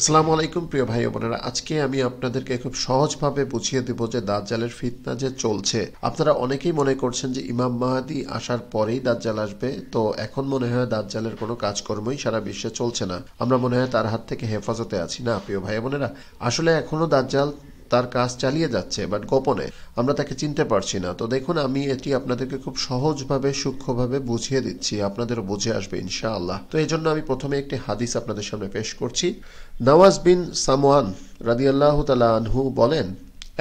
আসসালামু আলাইকুম প্রিয় ভাই বোনেরা আজকে আমি আপনাদেরকে খুব সহজভাবে বুঝিয়ে দেব যে দাজ্জালের ফিতনা যে চলছে আপনারা অনেকেই মনে করছেন যে ইমাম মাহাদি আসার পরেই দাজ্জাল আসবে তো এখন মনে হয় দাজ্জালের কোনো কাজকর্মই সারা বিশ্বে চলছে না আমরা মনে হয় তার হাত থেকে হেফাজতে আছি না প্রিয় ভাই বোনেরা আসলে এখনো দাজ্জাল তার কাজ চালিয়ে যাচ্ছে বাট গোপনে আমরা তাকে চিনতে পারছি না তো দেখুন আমি এটি আপনাদেরকে খুব সহজভাবে সূক্ষ্মভাবে বুঝিয়ে দিচ্ছি আপনাদের বুঝে আসবে ইনশাআল্লাহ তো এই জন্য আমি প্রথমে একটি হাদিস আপনাদের সামনে পেশ করছি নওয়াজ বিন সামোয়ান রাদিয়াল্লাহ তালা আনহু বলেন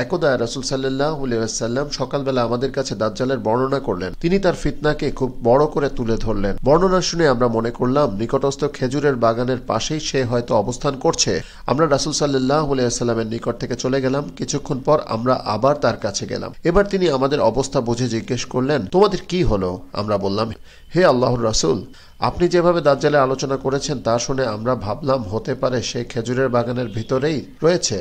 একদা রাসুল সাল্লাহ সকালবেলা আমাদের কাছে দাজ্জালের বর্ণনা করলেন তিনি তার ফিতনাকে খুব বড় করে তুলে ধরলেন বর্ণনা শুনে আমরা মনে করলাম নিকটস্থ খেজুরের বাগানের পাশেই সে হয়তো অবস্থান করছে আমরা রাসুল সাল্লাহ আলিয়াল্লামের নিকট থেকে চলে গেলাম কিছুক্ষণ পর আমরা আবার তার কাছে গেলাম এবার তিনি আমাদের অবস্থা বুঝে জিজ্ঞেস করলেন তোমাদের কি হলো আমরা বললাম হে আল্লাহর রাসুল আপনি যেভাবে দাজ্জালে আলোচনা করেছেন তা শুনে আমরা ভাবলাম হতে পারে সে খেজুরের বাগানের ভিতরেই রয়েছে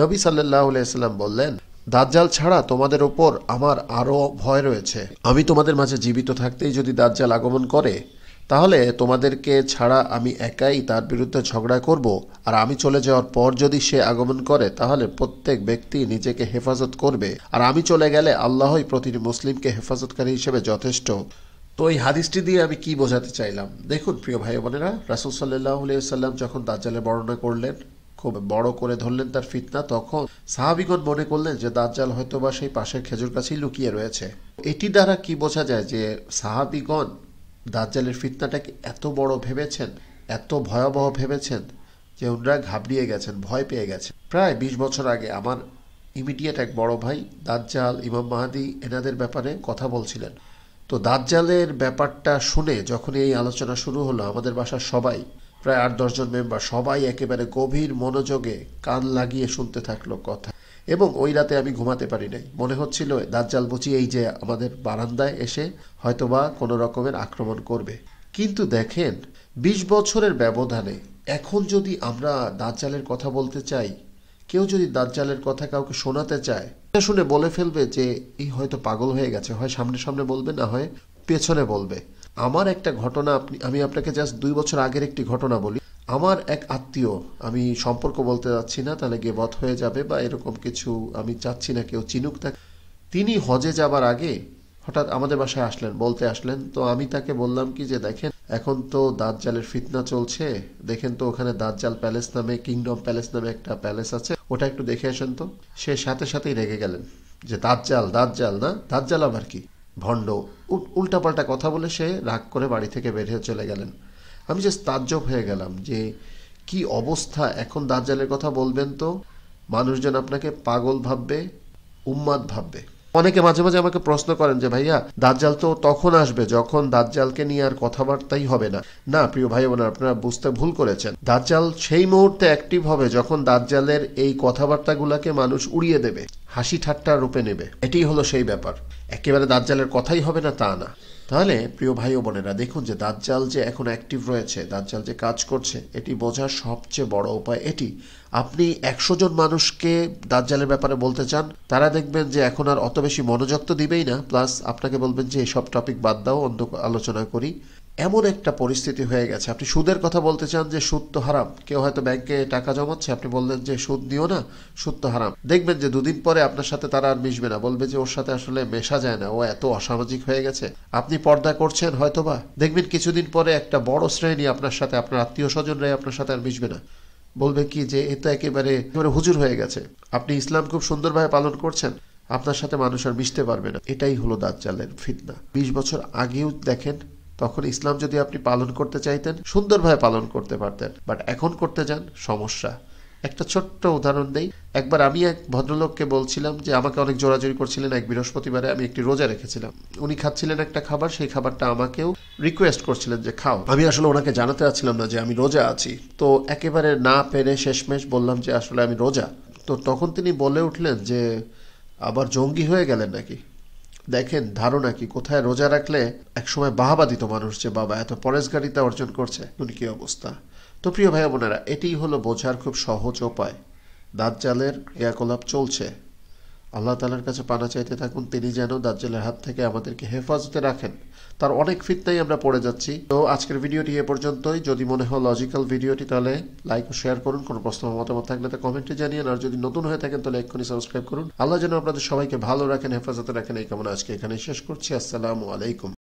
নবী সাল্লাহ আলাইসাল্লাম বললেন দাজ্জাল ছাড়া তোমাদের ওপর আমার আরও ভয় রয়েছে আমি তোমাদের মাঝে জীবিত থাকতেই যদি দাজ্জাল আগমন করে তাহলে তোমাদেরকে ছাড়া আমি একাই তার বিরুদ্ধে ঝগড়া করব আর আমি চলে যাওয়ার পর যদি সে আগমন করে তাহলে প্রত্যেক ব্যক্তি নিজেকে হেফাজত করবে আর আমি চলে গেলে আল্লাহই প্রতিটি মুসলিমকে হেফাজতকারী হিসেবে যথেষ্ট তো এই হাদিসটি দিয়ে আমি কি বোঝাতে চাইলাম দেখুন প্রিয় ভাই বোনেরা রাসুল সাল্লাহ সাল্লাম যখন দাজ্জালের বর্ণনা করলেন খুব বড় করে ধরলেন তার ফিতনা তখন সাহাবিগণ মনে করলেন যে দাজ্জাল হয়তো বা সেই পাশের খেজুর গাছেই লুকিয়ে রয়েছে এটি দ্বারা কি বোঝা যায় যে সাহাবিগণ দাজ্জালের ফিতনাটাকে এত বড় ভেবেছেন এত ভয়াবহ ভেবেছেন যে ওনারা ঘাবড়িয়ে গেছেন ভয় পেয়ে গেছেন প্রায় বিশ বছর আগে আমার ইমিডিয়েট এক বড় ভাই দাজ্জাল ইমাম মাহাদি এনাদের ব্যাপারে কথা বলছিলেন তো দাজ্জালের ব্যাপারটা শুনে যখন এই আলোচনা শুরু হলো আমাদের বাসার সবাই প্রায় আট দশজন মেম্বার সবাই একেবারে গভীর মনোযোগে কান লাগিয়ে শুনতে থাকলো কথা এবং ওই রাতে আমি ঘুমাতে পারি নাই মনে হচ্ছিল দাঁতজাল বুঝি এই যে আমাদের বারান্দায় এসে হয়তোবা কোনো রকমের আক্রমণ করবে কিন্তু দেখেন ২০ বছরের ব্যবধানে এখন যদি আমরা দাঁতজালের কথা বলতে চাই কেউ যদি দাঁতজালের কথা কাউকে শোনাতে চায় শুনে বলে ফেলবে যে এই হয়তো পাগল হয়ে গেছে হয় সামনে সামনে বলবে না হয় পেছনে বলবে আমার একটা ঘটনা আপনি আমি আপনাকে জাস্ট দুই বছর আগের একটি ঘটনা বলি আমার এক আত্মীয় আমি সম্পর্ক বলতে যাচ্ছি না তাহলে বধ হয়ে যাবে বা এরকম কিছু আমি চাচ্ছি না কেউ চিনুক তাকে তিনি হজে যাবার আগে হঠাৎ আমাদের বাসায় আসলেন বলতে আসলেন তো আমি তাকে বললাম কি যে দেখেন এখন তো দাঁত জালের ফিতনা চলছে দেখেন তো ওখানে দাঁত জাল প্যালেস নামে কিংডম প্যালেস নামে একটা প্যালেস আছে ওটা একটু দেখে আসেন তো সে সাথে সাথেই রেগে গেলেন যে দাঁত জাল দাঁত জাল না দাঁত জাল আবার কি ভণ্ড উল্টাপাল্টা কথা বলে সে রাগ করে বাড়ি থেকে বেরিয়ে চলে গেলেন আমি যে তাজ্জব হয়ে গেলাম যে কি অবস্থা এখন দাজ্জালের কথা বলবেন তো মানুষজন আপনাকে পাগল ভাববে উম্মাদ ভাববে অনেকে মাঝে মাঝে আমাকে প্রশ্ন করেন যে ভাইয়া দাজ্জাল তো তখন আসবে যখন দাজ্জালকে নিয়ে আর কথাবার্তাই হবে না না প্রিয় ভাই বোন আপনারা বুঝতে ভুল করেছেন দাজ্জাল সেই মুহূর্তে অ্যাক্টিভ হবে যখন দাজ্জালের এই কথাবার্তাগুলোকে মানুষ উড়িয়ে দেবে হাসি ঠাট্টা রূপে নেবে এটি হলো সেই ব্যাপার একেবারে দাজ্জালের কথাই হবে না তা না তাহলে প্রিয় ভাই ও বোনেরা দেখুন যে দাজ্জাল যে এখন অ্যাক্টিভ রয়েছে দাজ্জাল যে কাজ করছে এটি বোঝার সবচেয়ে বড় উপায় এটি আপনি একশো জন মানুষকে দাজ্জালের ব্যাপারে বলতে চান তারা দেখবেন যে এখন আর অত বেশি মনোযোগ তো দিবেই না প্লাস আপনাকে বলবেন যে এসব টপিক বাদ দাও অন্ধ আলোচনা করি এমন একটা পরিস্থিতি হয়ে গেছে আপনি সুদের কথা বলতে চান যে সুদ তো হারাম কেউ হয়তো ব্যাংকে টাকা জমাচ্ছে আপনি বললেন যে সুদ নিও না সুদ তো হারাম দেখবেন যে দুদিন পরে আপনার সাথে তারা আর মিশবে না বলবে যে ওর সাথে আসলে মেশা যায় না ও এত অসামাজিক হয়ে গেছে আপনি পর্দা করছেন হয়তোবা দেখবেন কিছুদিন পরে একটা বড় শ্রেণী আপনার সাথে আপনার আত্মীয় স্বজনরাই আপনার সাথে আর মিশবে না বলবে কি যে এ তো একেবারে একেবারে হুজুর হয়ে গেছে আপনি ইসলাম খুব সুন্দরভাবে পালন করছেন আপনার সাথে মানুষ আর মিশতে পারবে না এটাই হলো দাজ্জালের ফিতনা বিশ বছর আগেও দেখেন তখন ইসলাম যদি আপনি পালন করতে চাইতেন সুন্দরভাবে পালন করতে পারতেন বাট এখন করতে যান সমস্যা একটা ছোট্ট উদাহরণ দেই একবার আমি এক ভদ্রলোককে বলছিলাম যে আমাকে অনেক জোরাজোরি করছিলেন এক বৃহস্পতিবারে আমি একটি রোজা রেখেছিলাম উনি খাচ্ছিলেন একটা খাবার সেই খাবারটা আমাকেও রিকোয়েস্ট করছিলেন যে খাও আমি আসলে ওনাকে জানাতে চাচ্ছিলাম না যে আমি রোজা আছি তো একেবারে না পেরে শেষমেশ বললাম যে আসলে আমি রোজা তো তখন তিনি বলে উঠলেন যে আবার জঙ্গি হয়ে গেলেন নাকি দেখেন ধারণা কি কোথায় রোজা রাখলে একসময় সময় বাহাবাদিত মানুষ যে বাবা এত গাড়িতা অর্জন করছে শুন কি অবস্থা তো প্রিয় ভাই বোনেরা এটি হলো বোঝার খুব সহজ উপায় দাঁত জালের ক্রিয়াকলাপ চলছে আল্লাহ তালার কাছে পানা চাইতে থাকুন তিনি যেন দাজ্জালের হাত থেকে আমাদেরকে হেফাজতে রাখেন তার অনেক ফিতনাই আমরা পড়ে যাচ্ছি তো আজকের ভিডিওটি এ পর্যন্তই যদি মনে হয় লজিক্যাল ভিডিওটি তাহলে লাইক ও শেয়ার করুন কোনো প্রশ্ন মতামত থাকলে তা কমেন্টে জানিয়ে আর যদি নতুন হয়ে থাকেন তাহলে এক্ষুনি সাবস্ক্রাইব করুন আল্লাহ যেন আপনাদের সবাইকে ভালো রাখেন হেফাজতে রাখেন এই কামনা আজকে এখানে শেষ করছি আসসালামু আলাইকুম